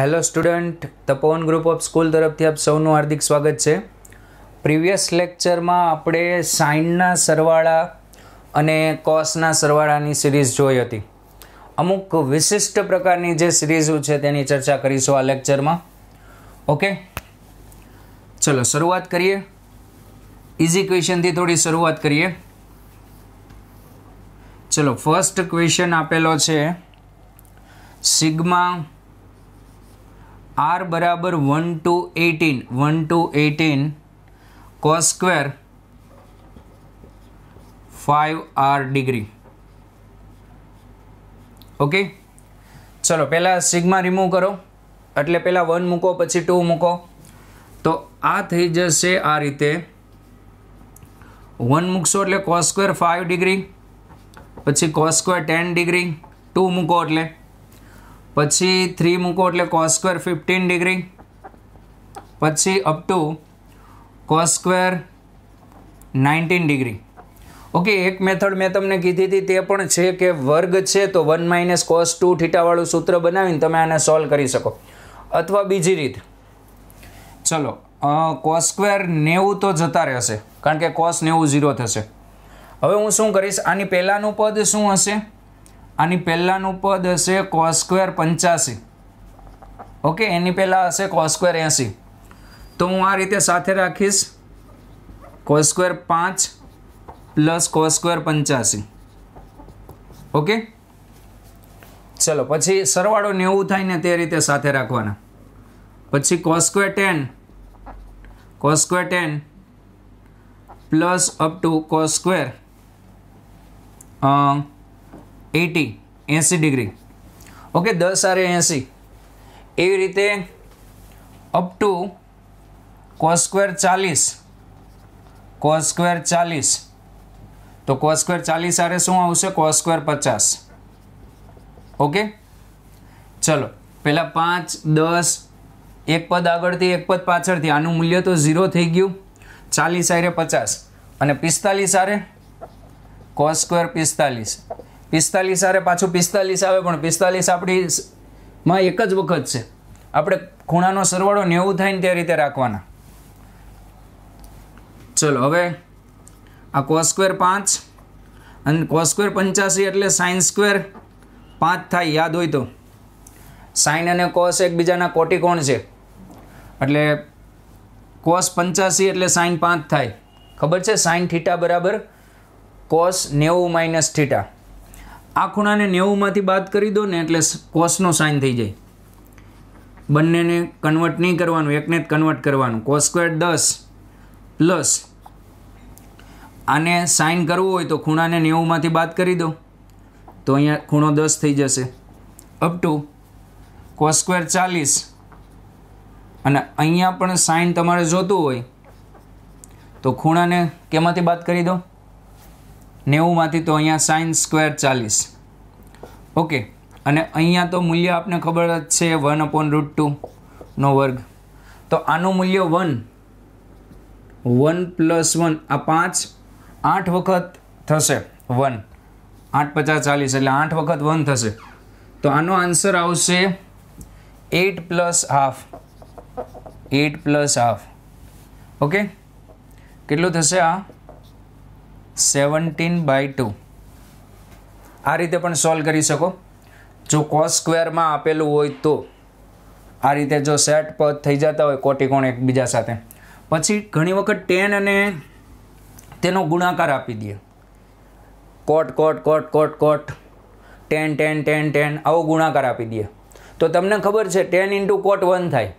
hello student Tapovan group of school તરફથી આપ સૌનું હાર્દિક સ્વાગત છે પ્રિવિયસ લેક્ચરમાં આપણે સાઇનના સરવાળા અને કોસના સરવાળાની સિરીઝ જોઈ હતી અમુક વિશિષ્ટ પ્રકારની જે સિરીઝો છે તેની ચર્ચા કરીશું આ લેક્ચરમાં ઓકે ચલો શરૂઆત કરીએ ઇઝી ક્વેશ્ચનથી થોડી શરૂઆત કરીએ ચલો ફર્સ્ટ ક્વેશ્ચન આપેલો છે સિગમા આર બરાબર one two eighteen one two eighteen cos square five r degree okay ચલો પહેલાં સિગમાં રિમૂવ કરો એટલે પહેલાં વન મૂકો પછી ટુ મૂકો તો આ થઈ જશે આ રીતે વન મૂકશો એટલે કોસ સ્ક્વેર ફાઇવ ડિગ્રી પછી cos square ten degree two મૂકો એટલે પછી થ્રી મૂકો એટલે કોસ સ્ક્વેર ફિફ્ટીન ડિગ્રી પછી up to cos square nineteen degree okay એક મેથડ મેં તમને કીધી હતી તે પણ છે કે વર્ગ છે તો વન માઇનસ કોસ ટુ થીટાવાળું સૂત્ર બનાવીને તમે આને સોલ્વ કરી શકો અથવા બીજી રીત ચલો કોસ સ્ક્વેર નેવું તો જતા રહેશે કારણ કે કોસ નેવું ઝીરો થશે હવે હું શું કરીશ આની પહેલાંનું પદ શું હશે આની પહેલાંનું પદ હશે કોસ સ્ક્વેર પંચ્યાસી ઓકે એની પહેલાં હશે કોસ સ્ક્વેર એંસી તો હું આ રીતે સાથે રાખીશ કોસ સ્ક્વેર પાંચ પ્લસ કોસ સ્ક્વેર પંચ્યાસી ઓકે ચલો પછી સરવાળો નેવું થાય ને તે રીતે સાથે રાખવાના પછી cos square ten cos square ten plus up to cos square eighty એંસી ડિગ્રી ઓકે દસ આરે એંસી એવી રીતે અપ ટુ કોસ સ્ક્વેર ચાલીસ કોસ સ્ક્વેર ચાલીસ તો કોસ સ્ક્વેર ચાલીસ આરે શું આવશે કોસ સ્ક્વેર પચાસ ઓકે ચલો પહેલાં પાંચ દસ એક પદ આગળથી એક પદ પાછળથી આનું મૂલ્ય તો ઝીરો થઈ ગયું ચાલીસ આરે પચાસ અને પિસ્તાલીસ આરે કો સ્ક્વેર પિસ્તાલીસ પિસ્તાલીસ આરે પાછું પિસ્તાલીસ આવે પણ પિસ્તાલીસ આપણી માં એક જ વખત છે આપણે ખૂણાનો સરવાળો નેવું થાય ને તે રીતે રાખવાના ચલો હવે આ કોસ્ક્વેર પાંચ અને કોસ્ક્વેર પંચ્યાસી એટલે સાઇન સ્ક્વેર પાંચ થાય યાદ હોય તો સાઇન અને કોસ એકબીજાના કોટિકોણ છે એટલે કોસ પંચ્યાસી એટલે સાઇન પાંચ થાય ખબર છે સાઇન થીટા બરાબર કોસ નેવું માઇનસ થીટા આ ખૂણાને નેવુંમાંથી બાદ કરી દો ને એટલે કોસનો સાઇન થઈ જાય બંનેને કન્વર્ટ નહીં કરવાનું એકને જ કન્વર્ટ કરવાનું કોસ સ્ક્વેર દસ પ્લસ આને સાઇન કરવું હોય તો ખૂણાને નેવુંમાંથી બાદ કરી દો તો અહીંયા ખૂણો દસ થઈ જશે અપ ટુ કો સ્ક્વેર ચાલીસ અને અહીંયા પણ સાઇન તમારે જોતું હોય તો ખૂણાને કેમાંથી બાદ કરી દો નેવુંમાંથી તો અહીંયા સાઇન સ્ક્વેર ચાલીસ ઓકે અને અહીંયા તો મૂલ્ય આપને ખબર જ છે વન અપોન રૂટ ટુનો વર્ગ તો આનું મૂલ્ય વન વન પ્લસ વન આ પાંચ આઠ વખત થશે વન આઠ પચાસ ચાલીસ એટલે આઠ વખત વન થશે તો આનો આન્સર આવશે eight plus half eight plus half okay કેટલું થશે આ સેવન્ટીન બાય ટુ આ રીતે પણ સોલ્વ કરી શકો જો કોસ સ્ક્વેરમાં આપેલું હોય તો આ રીતે જો સેટ પદ થઈ જતા હોય કોટિકોણ એકબીજા સાથે પછી ઘણી વખત ટેન અને તેનો ગુણાકાર આપી દઈએ cot cot cot cot cot tan tan tan tan આવો ગુણાકાર આપી દઈએ તો તમને ખબર છે ટેન ઇન્ટુ કોટ વન થાય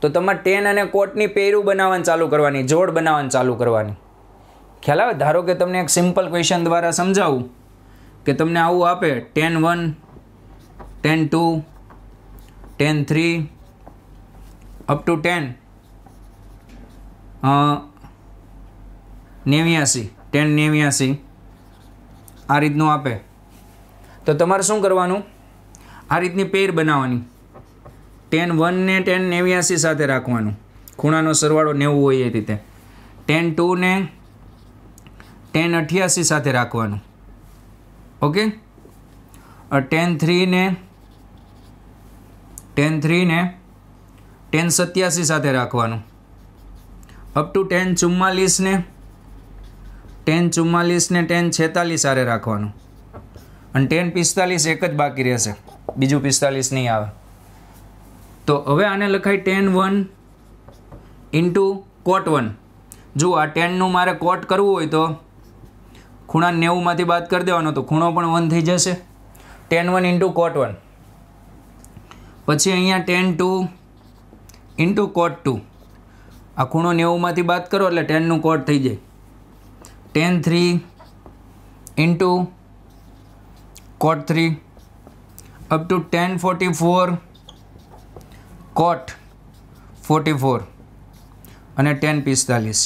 તો તમારે ટેન અને કોટની પેરું બનાવવાનું ચાલુ કરવાની જોડ બનાવવાનું ચાલુ કરવાની ખ્યાલ આવે ધારો કે તમને એક સિમ્પલ ક્વેશ્ચન દ્વારા સમજાવું કે તમને આવું આપે tan one tan two tan three up to tan નેવ્યાસી ટેન નેવ્યાસી આ રીતનું આપે તો તમારે શું કરવાનું આ રીતની પેર બનાવવાની ટેન વનને ટેન નેવ્યાસી સાથે રાખવાનું ખૂણાનો સરવાળો નેવું હોય એ રીતે ટેન ટુને ટેન અઠ્યાસી સાથે રાખવાનું ઓકે ટેન થ્રીને ટેન થ્રીને ટેન સત્યાસી સાથે રાખવાનું અપ ટુ ટેન ચુમ્માલીસને ટેન ચુમ્માલીસને ટેન છેતાલીસ સાથે રાખવાનું અને ટેન પિસ્તાલીસ એક જ બાકી રહેશે બીજું પિસ્તાલીસ નહીં આવે તો હવે આને લખાય tan one into cot one જુઓ આ ટેનનું મારે કોટ કરવું હોય તો ખૂણા નેવુંમાંથી બાદ કરી દેવાનો તો ખૂણો પણ વન થઈ જશે tan one into cot one પછી અહીંયા tan two into cot two આ ખૂણો નેવુંમાંથી બાદ કરો એટલે ટેનનું કોટ થઈ જાય tan three into cot three up to tan forty four cot forty four અને ટેન પિસ્તાલીસ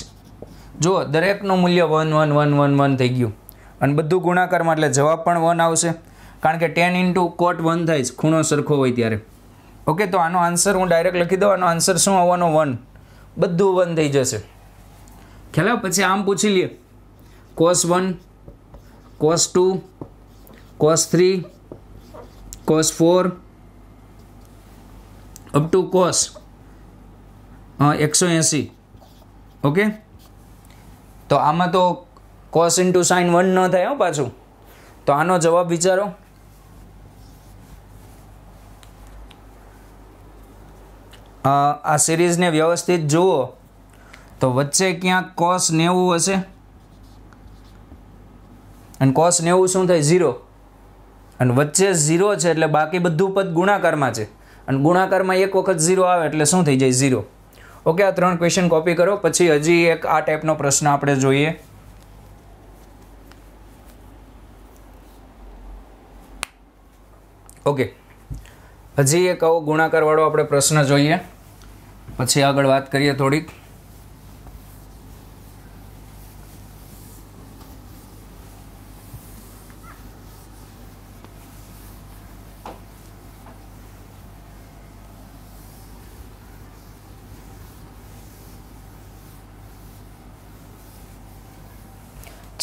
જુઓ દરેકનું મૂલ્ય one one one one one થઈ ગયું અને બધું ગુણાકારમાં એટલે જવાબ પણ વન આવશે કારણ કે ટેન ઇન્ટુ કોટ વન થાય છે ખૂણો સરખો હોય ત્યારે ઓકે તો આનો આન્સર હું ડાયરેક્ટ લખી દઉં આનો આન્સર શું આવવાનો વન બધું વન થઈ જશે ખ્યાલ પછી આમ પૂછી લઈએ cos one cos two cos three cos four up to cos એકસો એંસી ઓકે તો આમાં તો કોસ ઇન્ટુ સાઇન વન ન થાય હો પાછું તો આનો જવાબ વિચારો આ સિરીઝને વ્યવસ્થિત જુઓ તો વચ્ચે ક્યાંક કોસ નેવું હશે અને કોસ નેવું શું થાય ઝીરો અને વચ્ચે ઝીરો છે એટલે બાકી બધું પદ ગુણાકારમાં છે અને ગુણાકારમાં એક વખત ઝીરો આવે એટલે શું થઈ જાય ઝીરો ઓકે આ ત્રણ ક્વેશ્ચન કોપી કરો પછી હજી એક આ ટાઈપનો પ્રશ્ન આપણે જોઈએ ઓકે હજી એક આવો ગુણાકારવાળો આપણે પ્રશ્ન જોઈએ પછી આગળ વાત કરીએ થોડીક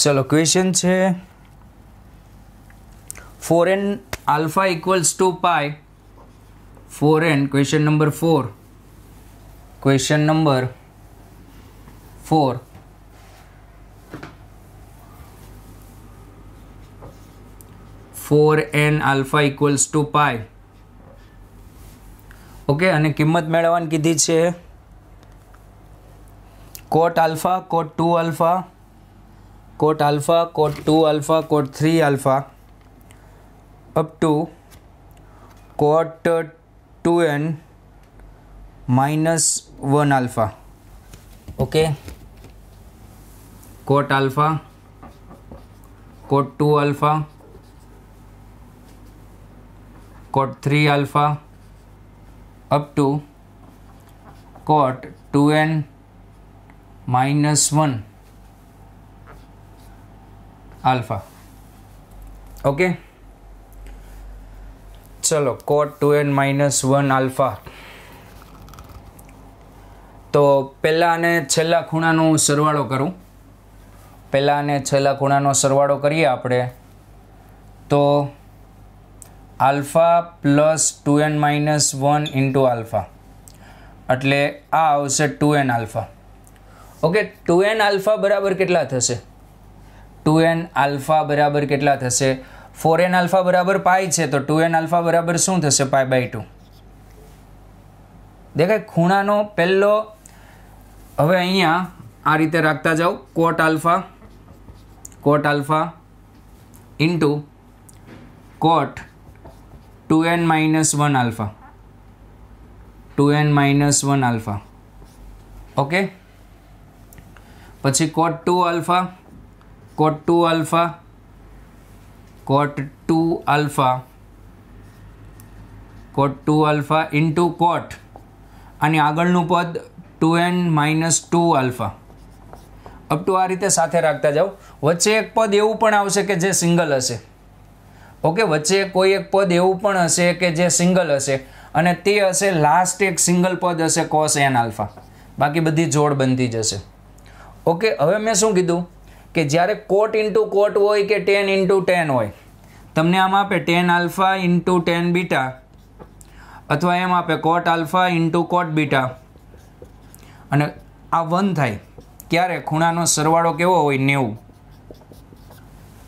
ચલો ક્વેશ્ચન છે four n alpha equals to pi four n question number four question number four four n alpha equals to pi okay અને કિંમત મેળવવાની કીધી છે cot alpha cot two alpha cot alpha cot two alpha cot three alpha up to cot two n minus one alpha okay cot alpha cot two alpha cot three alpha up to cot two n minus one alpha okay ચલો કોટ two n minus one alpha તો પહેલાં અને છેલ્લા ખૂણાનો સરવાળો કરું પહેલાં અને છેલ્લા ખૂણાનો સરવાળો કરીએ આપણે તો alpha plus two n minus one into alpha એટલે આ આવશે two n alpha okay two n alpha બરાબર કેટલા થશે ટુ એન આલ્ફા બરાબર કેટલા થશે ફોર એન આલ્ફા બરાબર પાય છે તો ટુ એન આલ્ફા બરાબર શું થશે પાય બાય ટુ દેખાય ખૂણાનો પહેલો હવે અહીંયા આ રીતે રાખતા જાઓ cot alpha cot alpha into cot two n minus one alpha two n minus one alpha okay પછી cot two alpha cot two alpha cot two alpha cot two alpha into cot અને આગળનું પદ two n minus two alpha up to આ રીતે સાથે રાખતા જાઓ વચ્ચે એક પદ એવું પણ આવશે કે જે સિંગલ હશે ઓકે વચ્ચે કોઈ એક પદ એવું પણ હશે કે જે સિંગલ હશે અને તે હશે લાસ્ટ એક સિંગલ પદ હશે કોસ એન આલ્ફા બાકી બધી જોડ બનતી જશે ઓકે હવે મેં શું કીધું કે જ્યારે કોટ ઇન્ટુ કોટ હોય કે ટેન ઇન્ટુ ટેન હોય તમને આમ આપે tan alpha into tan beta અથવા એમ આપે cot alpha into cot beta અને આ વન થાય ક્યારે ખૂણાનો સરવાળો કેવો હોય નેવું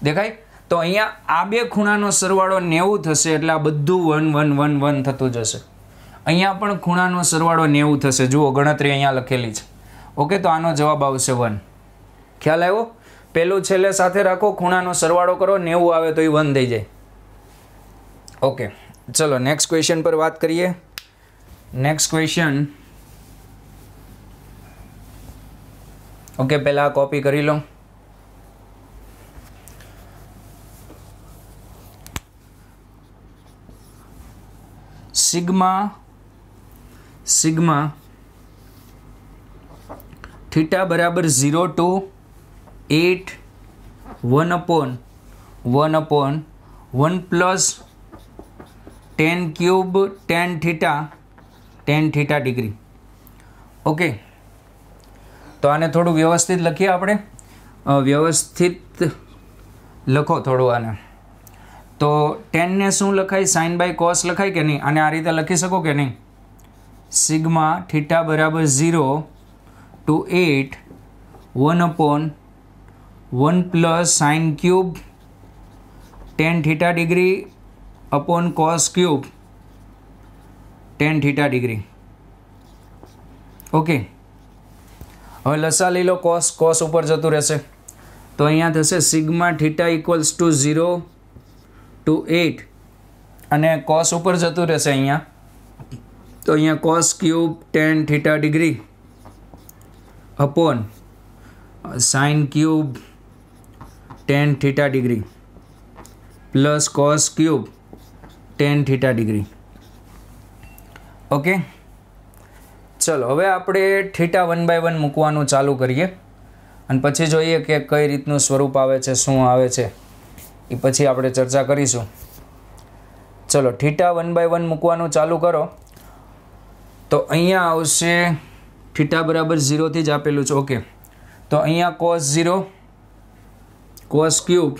દેખાય તો અહીંયા આ બે ખૂણાનો સરવાળો નેવું થશે એટલે આ બધું વન વન વન વન થતું જશે અહીંયા પણ ખૂણાનો સરવાળો નેવું થશે જુઓ ગણતરી અહીંયા લખેલી છે ઓકે તો આનો જવાબ આવશે વન ખ્યાલ આવ્યો પહેલું છેલ્લે સાથે રાખો ખૂણાનો સરવાળો કરો નેવું આવે તો એ વન થઈ જાય ઓકે ચલો નેક્સ્ટ ક્વેશ્ચન પર વાત કરીએ નેક્સ્ટ ક્વેશ્ચન ઓકે પહેલાં કોપી કરી લો સિગ્મા સિગ્મા થીટા બરાબર zero to eight one upon one upon one plus tan cube ten theta ten theta degree okay તો આને થોડું વ્યવસ્થિત લખીએ આપણે વ્યવસ્થિત લખો થોડું આને તો ટેનને શું લખાય સાઇન બાય કોસ લખાય કે નહીં અને આ રીતે લખી શકો કે નહીં સિગ્મા થીટા બરાબર zero to eight one upon one plus sine cube ten theta degree upon cos cube ten theta degree okay હવે લસા લઈ લો કોસ કોસ ઉપર જતું રહેશે તો અહીંયા થશે sigma theta equals to zero to eight અને કોસ ઉપર જતું રહેશે અહીંયા તો અહીંયા cos cube ten theta degree upon sine cube ten theta degree plus cos cube ten theta degree okay ચલો હવે આપણે થીટા વન બાય વન મૂકવાનું ચાલુ કરીએ અને પછી જોઈએ કે કઈ રીતનું સ્વરૂપ આવે છે શું આવે છે એ પછી આપણે ચર્ચા કરીશું ચલો થીટા વન બાય વન મૂકવાનું ચાલુ કરો તો અહીંયા આવશે થીટા બરાબર ઝીરોથી જ આપેલું છે ઓકે તો અહીંયા cos zero cos cube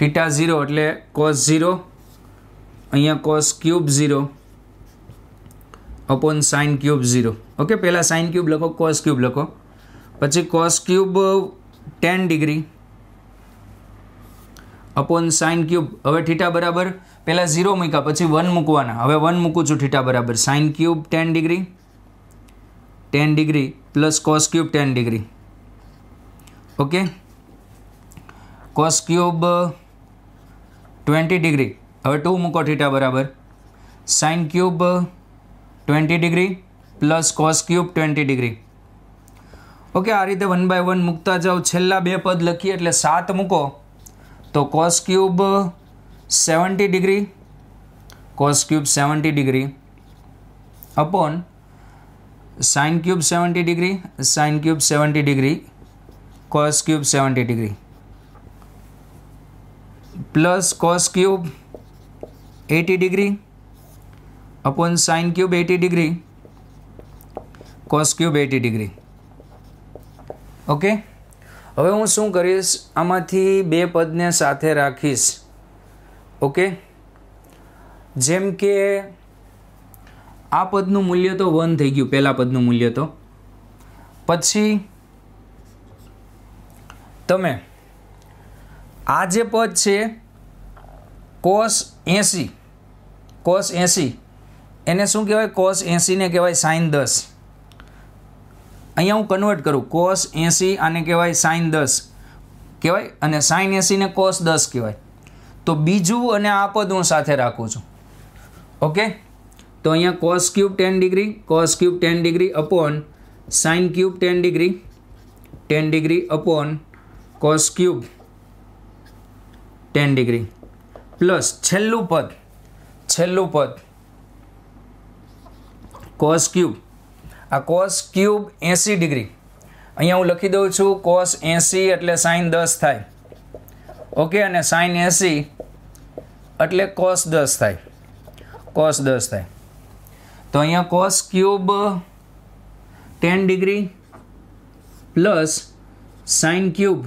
theta zero એટલે કોસ ઝીરો અહીંયા cos cube zero upon sine cube zero okay પહેલાં સાઇન ક્યુબ લખો કોસ ક્યુબ લખો પછી cos cube ten degree upon sine cube હવે થીટા બરાબર પહેલાં ઝીરો મૂક્યા પછી વન મૂકવાના હવે વન મૂકું છું થીટા બરાબર sine cube ten degree ten degree plus cos cube ten degree okay cos cube twenty degree હવે ટુ મૂકો થીટા બરાબર sine cube twenty degree plus cos cube twenty degree okay આ રીતે વન બાય વન મૂકતા જાઓ છેલ્લા બે પદ લખીએ એટલે સાત મૂકો તો cos cube seventy degree cos cube seventy degree upon sine cube seventy degree sine cube seventy degree cos cube seventy degree plus cos cube eighty degree upon sine cube eighty degree cos cube eighty degree okay હવે હું શું કરીશ આમાંથી બે પદને સાથે રાખીશ okay જેમ કે આ પદનું મૂલ્ય તો વન થઈ ગયું પહેલાં પદનું મૂલ્ય તો પછી તમે આ જે પદ છે કોસ એંસી કોસ એંસી એને શું કહેવાય કોસ એંસીને કહેવાય સાઇન દસ અહીંયા હું કન્વર્ટ કરું કોસ એંસી આને કહેવાય સાઇન દસ કહેવાય અને સાઇન એંસીને કોસ દસ કહેવાય તો બીજું અને આ પદ હું સાથે રાખું છું ઓકે તો અહીંયા cos cube ten degree cos cube ten degree upon sine cube ten degree ten degree upon cos cube ten degree plus છેલ્લું પદ છેલ્લું પદ કોસ ક્યુબ આ કોસ ક્યુબ એંસી ડિગ્રી અહીંયા હું લખી દઉં છું કોસ એંસી એટલે સાઇન દસ થાય ઓકે અને સાઇન એંસી એટલે કોસ દસ થાય કોસ દસ થાય તો અહીંયા cos cube ten degree plus sine cube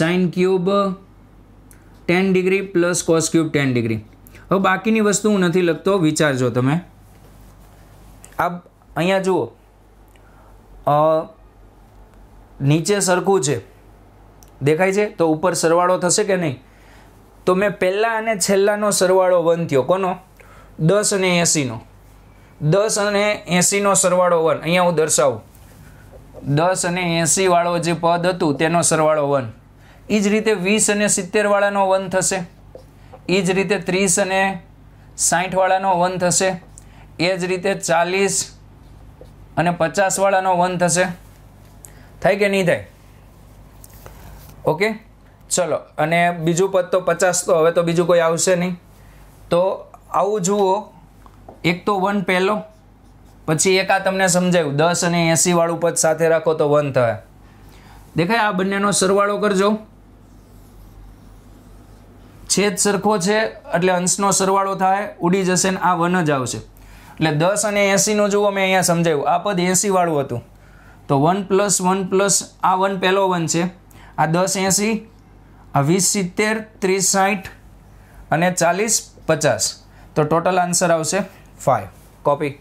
sine cube ten degree plus cos cube ten degree હવે બાકીની વસ્તુ હું નથી લખતો વિચારજો તમે આ અહીંયા જુઓ નીચે સરખું છે દેખાય છે તો ઉપર સરવાળો થશે કે નહીં તો મેં પહેલાં અને છેલ્લાનો સરવાળો વન થયો કોનો દસ અને એંસીનો દસ અને એંસીનો સરવાળો વન અહીંયા હું દર્શાવું દસ અને એંસીવાળો જે પદ હતું તેનો સરવાળો વન એ જ રીતે વીસ અને સિત્તેરવાળાનો વન થશે એ જ રીતે ત્રીસ અને સાહીઠવાળાનો વન થશે એ જ રીતે ચાલીસ અને પચાસવાળાનો વન થશે થાય કે નહીં થાય ઓકે ચલો અને બીજું પદ તો પચાસ તો હવે તો બીજું કોઈ આવશે નહીં તો આવું જુઓ એક તો વન પહેલો પછી એક આ તમને સમજાયું દસ અને એંસીવાળું પદ સાથે રાખો તો વન થાય દેખાય આ બંનેનો સરવાળો કરજો છેદ સરખો છે એટલે અંશનો સરવાળો થાય ઉડી જશે ને આ વન જ આવશે એટલે દસ અને એંસીનું જુઓ મેં અહીંયા સમજાયું આ પદ એંસીવાળું હતું તો વન પ્લસ વન પ્લસ આ વન પહેલો વન છે આ દસ એંસી આ વીસ સિત્તેર ત્રીસ સાઠ અને ચાલીસ પચાસ તો ટોટલ આન્સર આવશે ફાઇવ કોપી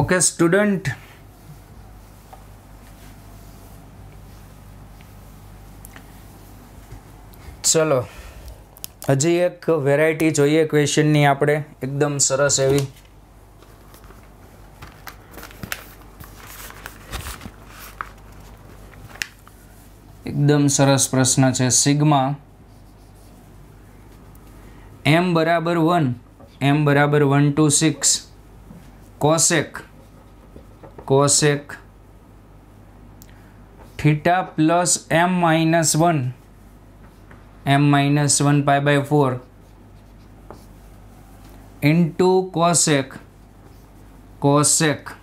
ઓકે સ્ટુડન્ટ ચલો હજી એક વેરાયટી જોઈએ ક્વેશ્ચનની આપણે એકદમ સરસ એવી એકદમ સરસ પ્રશ્ન છે સિગ્મા એમ બરાબર વન એમ બરાબર one to six cosec cosec theta plus m minus one m minus one pi by four into cosec cosec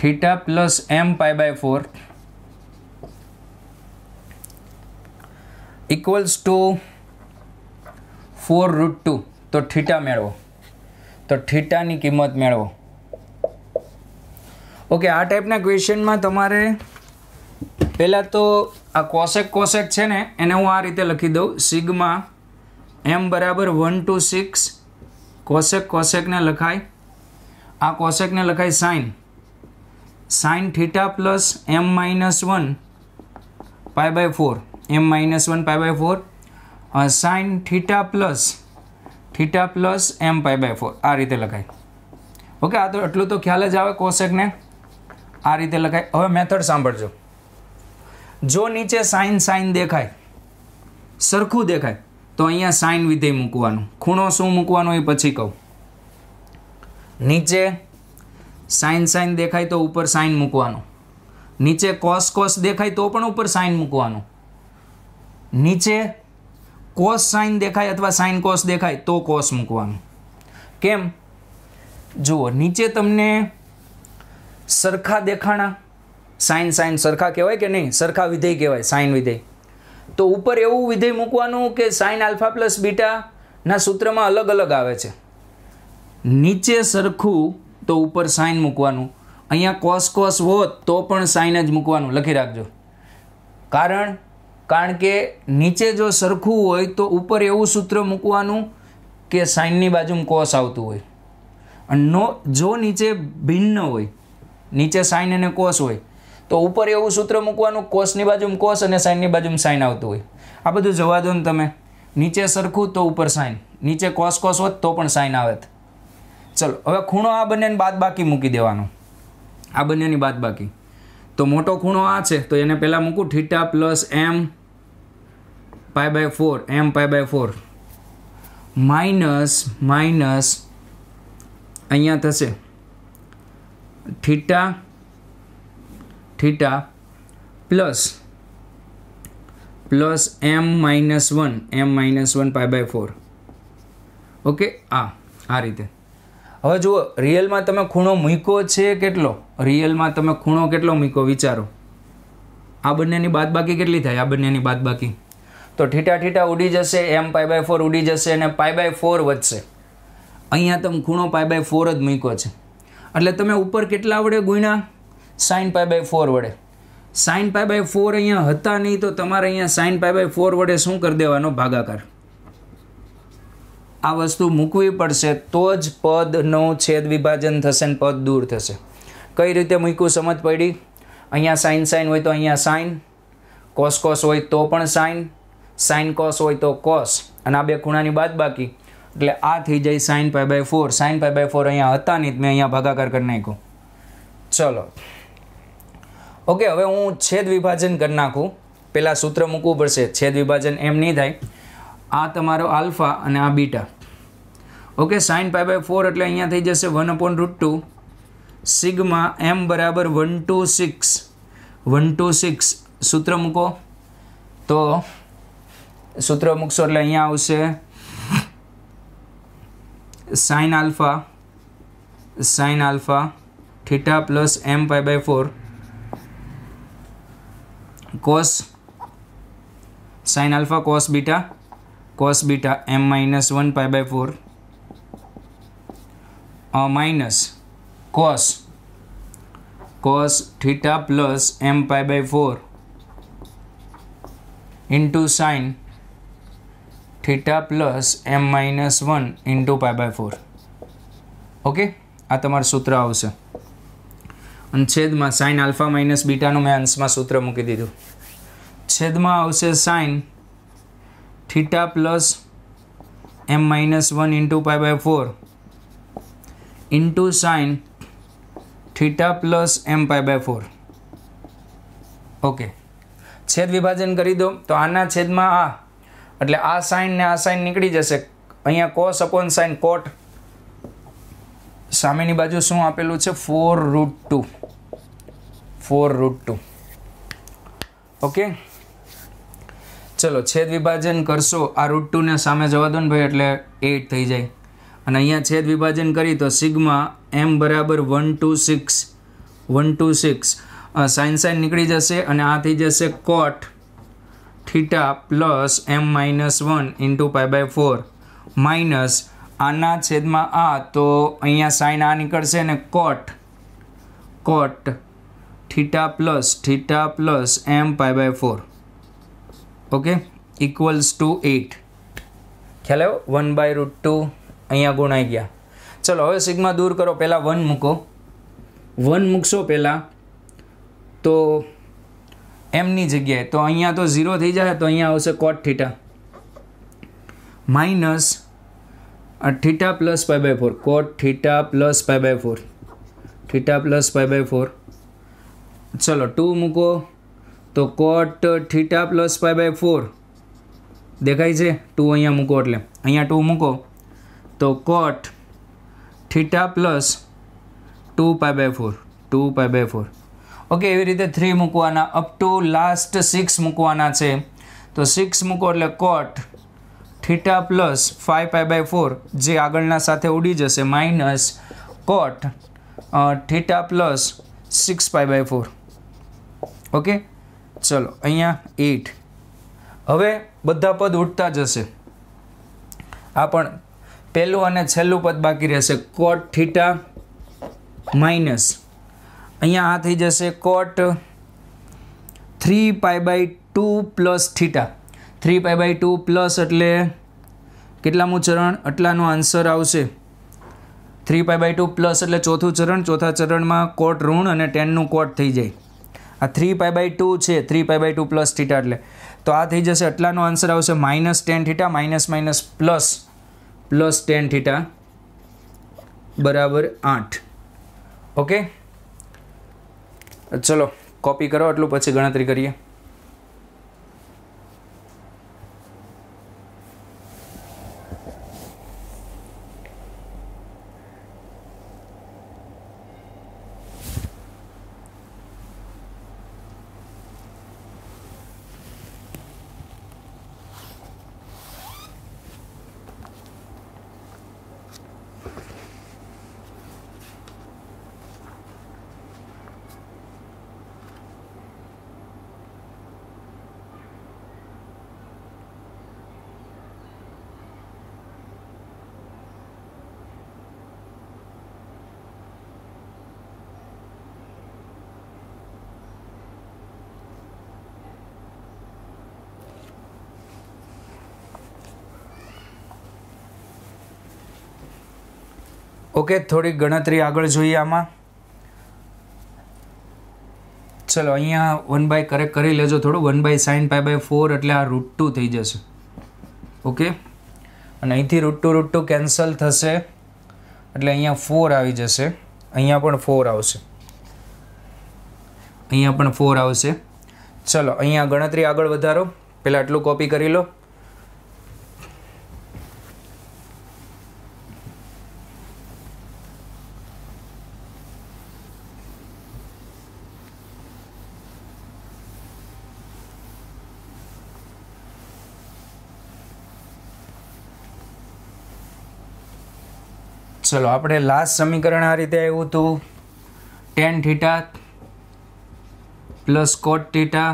theta plus m pi by four equals to four root two તો theta મેળવો તો થીટાની કિંમત મેળવો okay આ ટાઈપના ક્વેશ્ચનમાં તમારે પહેલાં તો આ કોશેક કોશેક છે ને એને હું આ રીતે લખી દઉં સિગમાં એમ બરાબર વન ટુ સિક્સ કોશેક કોશેકને લખાય આ કોશેકને લખાય sine sine theta plus m minus one pi by four m minus one pi by four sine theta plus theta plus m pi by four આ રીતે લખાય okay આ તો એટલું તો ખ્યાલ જ આવે કોશેકને આ રીતે લખાય હવે મેથડ સાંભળજો જો નીચે સાઇન સાઇન દેખાય સરખું દેખાય તો અહીંયા સાઇન વિધેય મૂકવાનું ખૂણો શું મૂકવાનો એ પછી કહું નીચે સાઇન સાઇન દેખાય તો ઉપર સાઇન મૂકવાનું નીચે કોસ કોસ દેખાય તો પણ ઉપર સાઇન મૂકવાનું નીચે કોસ સાઇન દેખાય અથવા સાઇન કોસ દેખાય તો કોસ મૂકવાનું કેમ જુઓ નીચે તમને સરખા દેખાણા સાઇન સાઇન સરખા કહેવાય કે નહીં સરખા વિધેય કહેવાય સાઇન વિધેય તો ઉપર એવું વિધેય મૂકવાનું કે સાઇન આલ્ફા પ્લસ બીટાના સૂત્રમાં અલગ અલગ આવે છે નીચે સરખું તો ઉપર સાઇન મૂકવાનું અહીંયા કોસ કોસ હોત તો પણ સાઇન જ મૂકવાનું લખી રાખજો કારણ કારણ કે નીચે જો સરખું હોય તો ઉપર એવું સૂત્ર મૂકવાનું કે સાઇનની બાજુમાં કોસ આવતું હોય અને નો જો નીચે ભિન્ન હોય નીચે સાઇન અને કોસ હોય તો ઉપર એવું સૂત્ર મૂકવાનું કોસની બાજુમાં કોસ અને સાઇનની બાજુમાં સાઇન આવતું હોય આ બધું જવા દો ને તમે નીચે સરખું તો ઉપર સાઇન નીચે કોસ કોસ હોત તો પણ સાઇન આવે ચલો હવે ખૂણો આ બંનેને બાદ બાકી મૂકી દેવાનો આ બંનેની બાદ બાકી તો મોટો ખૂણો આ છે તો એને પહેલાં મૂકું theta plus m pi by four m pi by four minus minus અહીંયા થશે theta theta plus plus m minus one m minus one pi by four okay આ આ રીતે હવે જુઓ રિયલમાં તમે ખૂણો મૂક્યો છે કેટલો રિયલમાં તમે ખૂણો કેટલો મૂક્યો વિચારો આ બંનેની બાદબાકી કેટલી થાય આ બંનેની બાદબાકી તો ઠીટા ઠીટા ઉડી જશે એમ પાય બાય ફોર ઉડી જશે અને પાય બાય ફોર વધશે અહીંયા તમે ખૂણો પાય બાય ફોર જ મૂક્યો છે એટલે તમે ઉપર કેટલા વડે ગુણ્યા સાઇન પાય બાય ફોર વડે સાઇન પાય બાય ફોર અહીંયા હતા નહીં તો તમારે અહીંયા સાઇન પાય બાય ફોર વડે શું કરી દેવાનો ભાગાકાર આ વસ્તુ મૂકવી પડશે તો જ પદનો છેદ વિભાજન થશે ને પદ દૂર થશે કઈ રીતે મૂક્યું સમજ પડી અહીંયા સાઇન સાઇન હોય તો અહીંયા સાઇન કોસ કોસ હોય તો પણ સાઇન સાઇન કોસ હોય તો કોસ અને આ બે ખૂણાની બાદ બાકી એટલે આ થઈ જાય sine pi by four sine pi by four અહીંયા હતા નહીં મેં અહીંયા ભાગાકાર કરી નાખ્યું ચલો ઓકે હવે હું છેદ વિભાજન કરી નાખું પહેલાં સૂત્ર મૂકવું પડશે છેદ વિભાજન એમ નહીં થાય આ તમારો આલ્ફા અને આ beta okay sine pi by four એટલે અહીંયા થઈ જશે one upon root two sigma m બરાબર one to six one to six સૂત્ર મૂકો તો સૂત્ર મૂકશો એટલે અહીંયા આવશે sine alpha sine alpha theta plus m pi by four cos sine alpha cos beta cos beta m minus one pi by four minus cos cos theta plus m pi by four into sine theta plus m minus one into pi by four okay આ તમારું સૂત્ર આવશે અને છેદમાં sine alpha minus બીટાનું મેં અંશમાં સૂત્ર મૂકી દીધું છેદમાં આવશે sine theta plus m minus one into pi by four into sine theta plus m pi by four okay છેદ વિભાજન કરી દો તો આના છેદમાં આ એટલે આ સાઇન ને આ સાઇન નીકળી જશે અહીંયા કોસ અપોન સાઇન કોટ સામેની બાજુ શું આપેલું છે four root two four root two okay ચલો છેદ વિભાજન કરશો આ રૂટ ટુને સામે જવા દો ને ભાઈ એટલે એટ થઈ જાય અને અહીંયા છેદ વિભાજન કરી તો સિગ્મા એમ બરાબર one to six one to six sine sine નીકળી જશે અને આ થઈ જશે cot theta plus m minus one into pi by four minus આના છેદમાં આ તો અહીંયા સાઇન આ નીકળશે ને cot cot theta plus theta plus m pi by four okay equals to eight ખ્યાલ આવ્યો વન બાય રૂટ ટુ અહીંયા ગુણાઈ ગયા ચલો હવે સિગ્મા દૂર કરો પહેલાં વન મૂકો વન મૂકશો પહેલાં તો એમની જગ્યાએ તો અહીંયા તો ઝીરો થઈ જશે તો અહીંયા આવશે cot theta minus theta plus pi by four cot theta plus pi by four theta plus pi by four ચલો ટુ મૂકો તો cot theta plus pi by four દેખાય છે ટુ અહીંયા મૂકો એટલે અહીંયા ટુ મૂકો તો cot theta plus two pi by four two pi by four okay એવી રીતે થ્રી મૂકવાના અપ ટુ લાસ્ટ સિક્સ મૂકવાના છે તો સિક્સ મૂકો એટલે cot theta plus five pi by four જે આગળના સાથે ઉડી જશે minus cot theta plus six pi by four okay ચલો અહીંયા એટ હવે બધા પદ ઉડતા જશે આ પણ પહેલું અને છેલ્લું પદ બાકી રહેશે કોટ થીટા માઇનસ અહીંયા આ થઈ જશે cot three pi by two plus theta three pi by two plus એટલે કેટલામું ચરણ આટલાનો આન્સર આવશે three pi by two plus એટલે ચોથું ચરણ ચોથા ચરણમાં કોટ ઋણ અને ટેનનું કોટ થઈ જાય આ થ્રી પાય બાય ટુ છે three pi by two plus theta એટલે તો આ થઈ જશે આટલાનો આન્સર આવશે minus tan theta minus minus plus plus tan theta બરાબર આઠ ઓકે ચલો કોપી કરો એટલું પછી ગણતરી કરીએ ઓકે થોડીક ગણતરી આગળ જોઈએ આમાં ચલો અહીંયા વન બાય કરેક્ટ કરી લેજો થોડું one by sine pi by four એટલે આ રૂટ ટુ થઈ જશે ઓકે અને અહીંથી root two root two cancel થશે એટલે અહીંયા ફોર આવી જશે અહીંયા પણ ફોર આવશે અહીંયા પણ ફોર આવશે ચલો અહીંયા ગણતરી આગળ વધારો પહેલાં આટલું કોપી કરી લો ચલો આપણે લાસ્ટ સમીકરણ આ રીતે આવ્યું હતું tan theta plus cot theta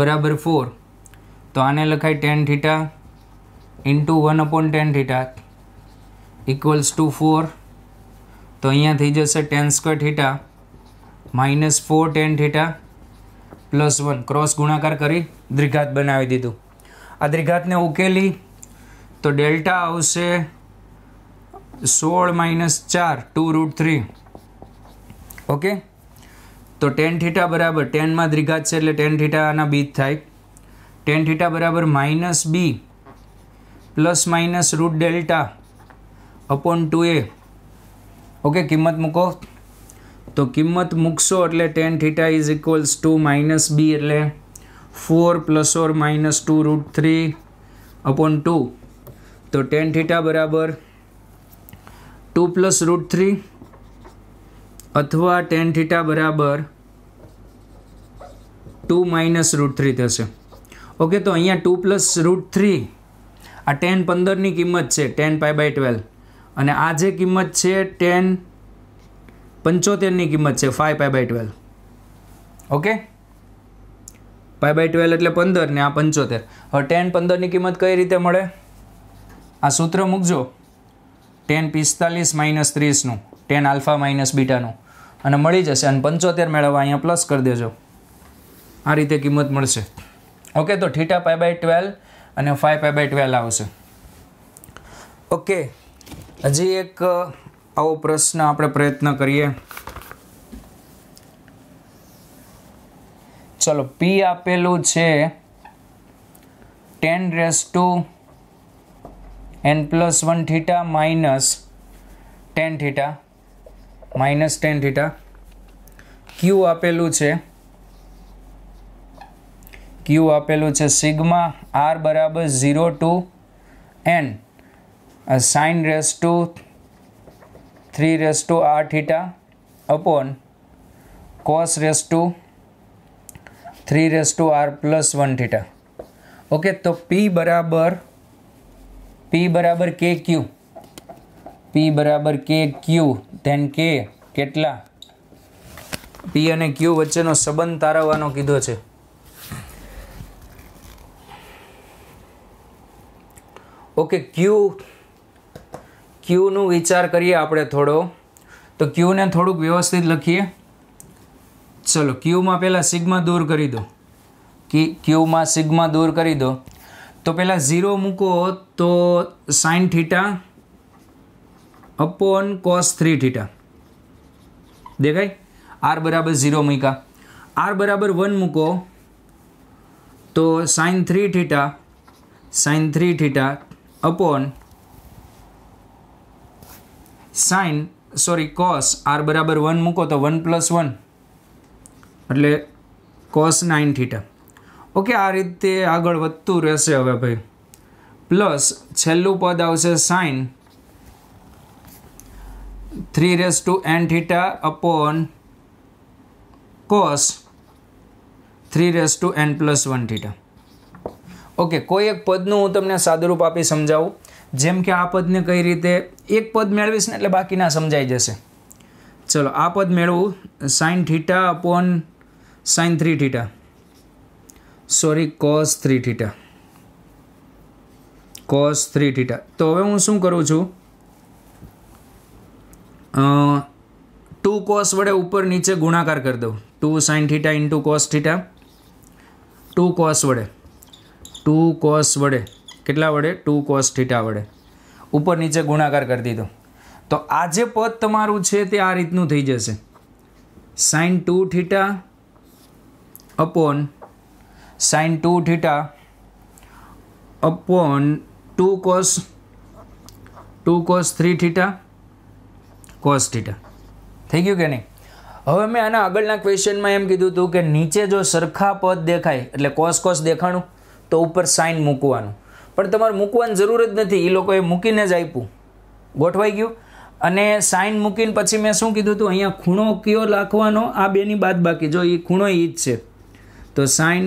બરાબર ફોર તો આને લખાય tan theta into one upon tan theta equals to four તો અહીંયા થઈ જશે tan square theta minus four tan theta plus one cross ગુણાકાર કરી દ્વિઘાત બનાવી દીધું આ દ્વિઘાતને ઉકેલી તો ડેલ્ટા આવશે સોળ માઇનસ ચાર ટુ રૂટ થ્રી ઓકે તો ટેન થીટા બરાબર ટેનમાં દ્રિઘાત છે એટલે ટેન થીટાના બી થાય ટેન થીટા બરાબર minus B plus minus root delta upon two A okay કિંમત મૂકો તો કિંમત મૂકશો એટલે tan theta is equals to minus B એટલે four plus or minus two root three upon two તો ટેન થીટા બરાબર ટુ પ્લસ રૂટ થ્રી અથવા ટેન થીટા બરાબર ટુ માઇનસ રૂટ થ્રી થશે ઓકે તો અહીંયા ટુ પ્લસ રૂટ થ્રી આ tan પંદરની કિંમત છે ટેન પાય બાય ટ્વેલ્વ અને આ જે કિંમત છે ટેન પંચોતેરની કિંમત છે five pi by twelve okay pi by twelve એટલે પંદર ને આ પંચોતેર હવે ટેન પંદરની કિંમત કઈ રીતે મળે આ સૂત્ર મૂકજો ટેન પિસ્તાલીસ માઇનસ ત્રીસનું ટેન આલ્ફા માઇનસ બીટાનું અને મળી જશે અને પંચોતેર મેળવવા અહીંયા પ્લસ કરી દેજો આ રીતે કિંમત મળશે ઓકે તો થીટા પાય બાય ટ્વેલ્વ અને ફાઇવ પાય બાય ટ્વેલ્વ આવશે ઓકે હજી એક આવો પ્રશ્ન આપણે પ્રયત્ન કરીએ ચલો પી આપેલું છે tan raise to n plus one theta minus tan theta minus tan theta Q આપેલું છે ક્યુ આપેલું છે સિગ્મા આર બરાબર zero to n sine raise to three raise to r theta upon cos raise to three raise to r plus one theta okay તો P બરાબર પી બરાબર કે ક્યુ પી બરાબર કે ક્યુ ધેન કે કેટલા પી અને ક્યુ વચ્ચેનો સંબંધ તારવવાનો કીધો છે ઓકે ક્યુ ક્યુનું વિચાર કરીએ આપણે થોડો તો ક્યુને થોડુંક વ્યવસ્થિત લખીએ ચલો ક્યુમાં પહેલાં સિગ્મા દૂર કરી દો કી ક્યુમાં સિગમાં દૂર કરી દો તો પહેલાં ઝીરો મૂકો તો sine theta upon cos three theta દેખાય આર બરાબર ઝીરો મૂક્યા આર બરાબર વન મૂકો તો sine three theta sine three theta upon sine sorry cos r બરાબર વન મૂકો તો વન પ્લસ વન એટલે કોસ નાઇન થીટા ઓકે આ રીતે આગળ વધતું રહેશે હવે ભાઈ પ્લસ છેલ્લું પદ આવશે sine three raise to n theta upon cos three raise to n plus one theta okay કોઈ એક પદનું હું તમને સાદુરૂપ આપી સમજાવું જેમ કે આ પદને કઈ રીતે એક પદ મેળવીશ ને એટલે બાકીના સમજાઈ જશે ચલો આ પદ મેળવું sine theta upon sine three theta sorry cos three theta cos three theta તો હવે હું શું કરું છું ટુ કોસ વડે ઉપર નીચે ગુણાકાર કરી દઉં two sine theta into cos theta two cos વડે ટુ કોસ વડે કેટલા વડે ટુ કોસ થીટા વડે ઉપર નીચે ગુણાકાર કરી દીધો તો આ જે પદ તમારું છે તે આ રીતનું થઈ જશે sine two theta upon sine two theta upon two cos two cos three theta cos theta થઈ ગયું કે નહીં હવે મેં આના આગળના ક્વેશ્ચનમાં એમ કીધું હતું કે નીચે જો સરખા પદ દેખાય એટલે કોસ કોસ દેખાણું તો ઉપર સાઇન મૂકવાનું પણ તમારે મૂકવાની જરૂર જ નથી એ લોકોએ મૂકીને જ આપ્યું ગોઠવાઈ ગયું અને સાઇન મૂકીને પછી મેં શું કીધું હતું અહીંયા ખૂણો કયો લાખવાનો આ બેની બાદ બાકી જો એ ખૂણો એ જ છે તો સાઇન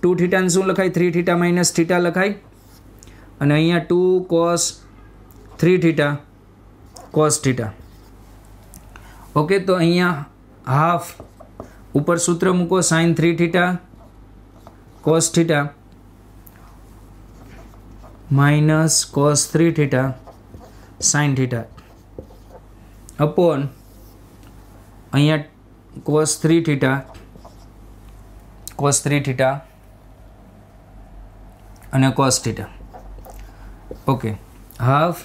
ટુ થીટાને શું લખાય થ્રી થીટા માઇનસ થીટા લખાય અને અહીંયા two cos three theta cos theta okay તો અહીંયા હાફ ઉપર સૂત્ર મૂકો sine three theta cos theta minus cos three theta sine theta upon અહીંયા cos three theta cos three theta અને કોસ થીટા ઓકે હાફ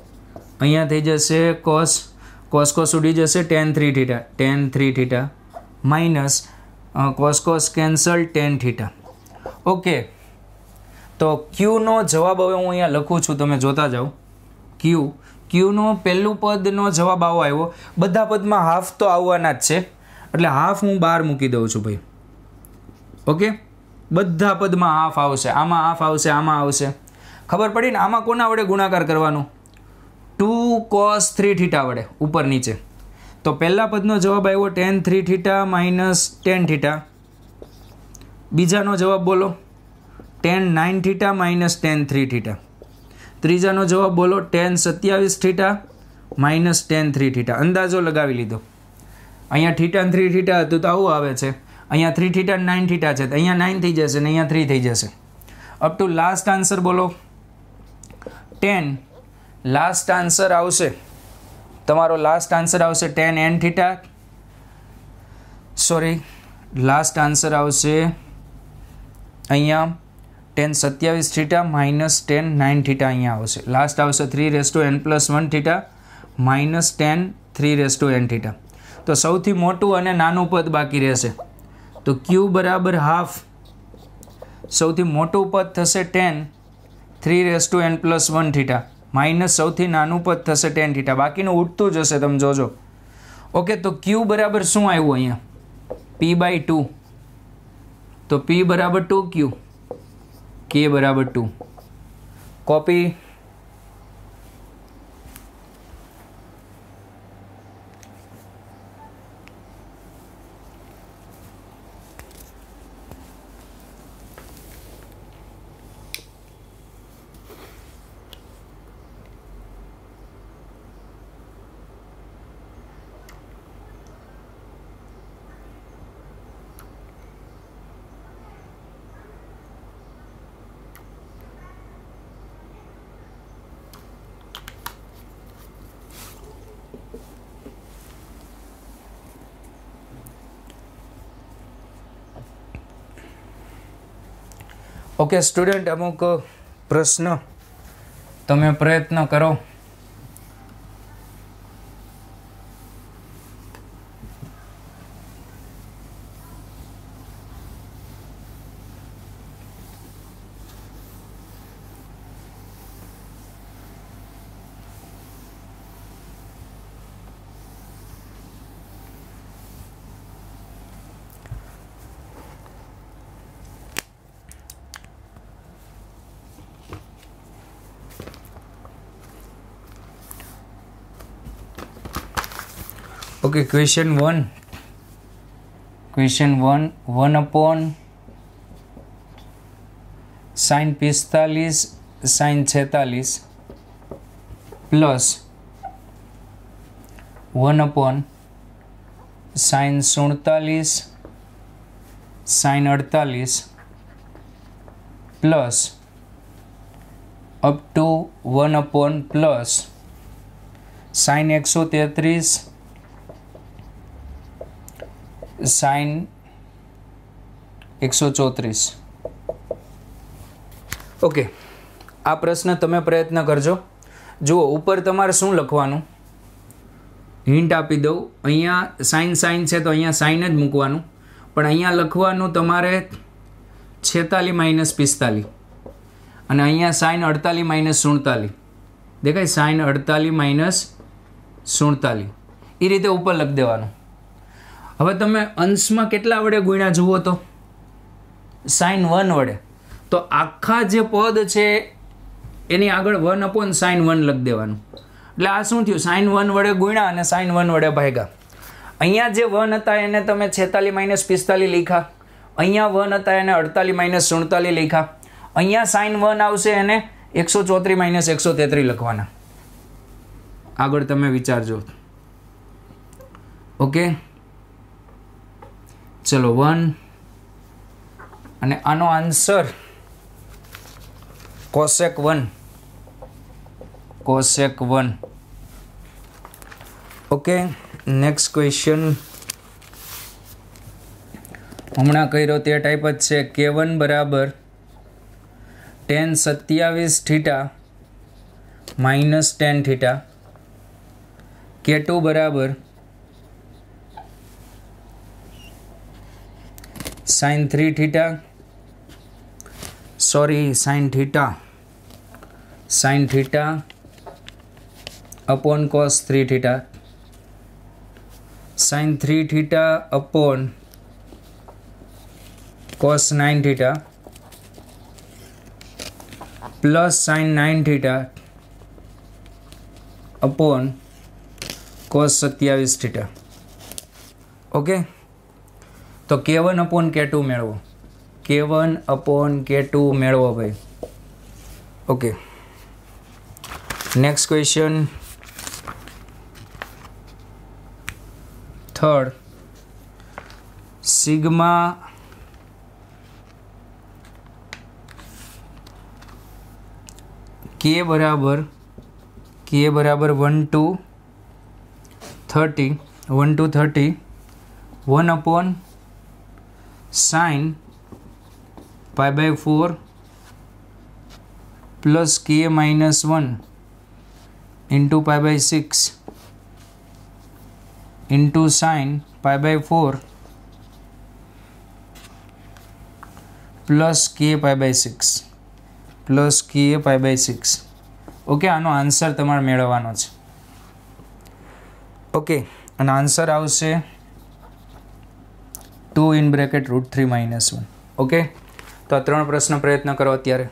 અહીંયા થઈ જશે કોસ કોસ કોસ ઉડી જશે tan three theta tan three theta minus cos cos cancel tan theta okay તો ક્યુનો જવાબ હવે હું અહીંયા લખું છું તમે જોતા જાઓ ક્યુ ક્યુનો પહેલું પદનો જવાબ આવો આવ્યો બધા પદમાં હાફ તો આવવાના જ છે એટલે હાફ હું બહાર મૂકી દઉં છું ભાઈ ઓકે બધા પદમાં આફ આવશે આમાં આફ આવશે આમાં આવશે ખબર પડી ને આમાં કોના વડે ગુણાકાર કરવાનો ટુ કોસ થ્રી થીટા વડે ઉપર નીચે તો પહેલા પદનો જવાબ આવ્યો tan three theta minus tan theta બીજાનો જવાબ બોલો tan nine theta minus tan three theta ત્રીજાનો જવાબ બોલો ટેન સત્યાવીસ theta minus tan three theta અંદાજો લગાવી લીધો અહીંયા થીટા થ્રી થીટા હતું તો આવું આવે છે અહીંયા થ્રી થીટા નાઇન થીટા છે તો અહીંયા નાઇન થઈ જશે ને અહીંયા થ્રી થઈ જશે અપ ટુ લાસ્ટ આન્સર બોલો ટેન લાસ્ટ આન્સર આવશે તમારો લાસ્ટ આન્સર આવશે tan n theta sorry last answer આવશે અહીંયા ટેન સત્યાવીસ theta minus tan nine theta અહીંયા આવશે લાસ્ટ આવશે three raise to n plus one theta minus tan three raise to n theta તો સૌથી મોટું અને નાનું પદ બાકી રહેશે તો ક્યુ બરાબર હાફ સૌથી મોટું પદ થશે tan three raise to n plus one theta minus સૌથી નાનું પદ થશે ટેન થીટા બાકીનું ઉઠતું જશે તમે જોજો ઓકે તો ક્યુ બરાબર શું આવ્યું અહીંયા પી બાય ટુ તો પી બરાબર ટુ ક્યુ કે બરાબર ટુ કોપી ઓકે સ્ટુડન્ટ અમુક પ્રશ્ન તમે પ્રયત્ન કરો okay question one question one one upon sine પિસ્તાલીસ સાઇન છેતાલીસ પ્લસ વન અપોન સાઇન સુડતાલીસ સાઇન અડતાલીસ plus up to one upon plus sine એકસો તેત્રીસ સાઇન એકસો ચોત્રીસ ઓકે આ પ્રશ્ન તમે પ્રયત્ન કરજો જુઓ ઉપર તમારે શું લખવાનું હિન્ટ આપી દઉં અહીંયા સાઇન સાઇન છે તો અહીંયા સાઇન જ મૂકવાનું પણ અહીંયા લખવાનું તમારે છેતાલી માઇનસ પિસ્તાલી અને અહીંયા સાઇન અડતાલી માઇનસ સુડતાલી દેખાય સાઇન અડતાલી માઇનસ સુડતાલી એ રીતે ઉપર લખી દેવાનું હવે તમે અંશમાં કેટલા વડે ગુણ્યા જુઓ તો સાઇન વન વડે તો આખા જે પદ છે એની આગળ વન અપોન સાઇન વન લખી દેવાનું એટલે આ શું થયું સાઇન વન વડે ગુણ્યા અને સાઇન વન વડે ભાગ્યા અહીંયા જે વન હતા એને તમે છેતાલીસ માઇનસ પિસ્તાલીસ લીખા અહીંયા વન હતા એને અડતાલીસ માઇનસ સુડતાલી લીખા અહીંયા સાઇન વન આવશે એને એકસો ચોત્રીસ માઇનસ એકસો તેત્રીસ લખવાના આગળ તમે વિચારજો ઓકે ચલો વન અને આનો answer cosec one cosec one okay next question હમણાં કર્યો તે ટાઈપ જ છે કે વન બરાબર ટેન સત્યાવીસ theta minus tan theta K two બરાબર sine three theta sorry sine theta sine theta upon cos three theta sine three theta upon cos nine theta plus sine nine theta upon cos सत्यावीस theta okay તો K one upon k two મેળવો કે one upon k two મેળવો ભાઈ okay next question third sigma K બરાબર K બરાબર one to thirty one to thirty one upon sine pi by four plus K minus one into pi by six into sine pi by four plus K pi by six plus K pi by six okay આનો answer તમારે મેળવવાનો છે okay અને answer આવશે two in bracket root three minus one okay તો આ ત્રણ પ્રશ્ન પ્રયત્ન કરો અત્યારે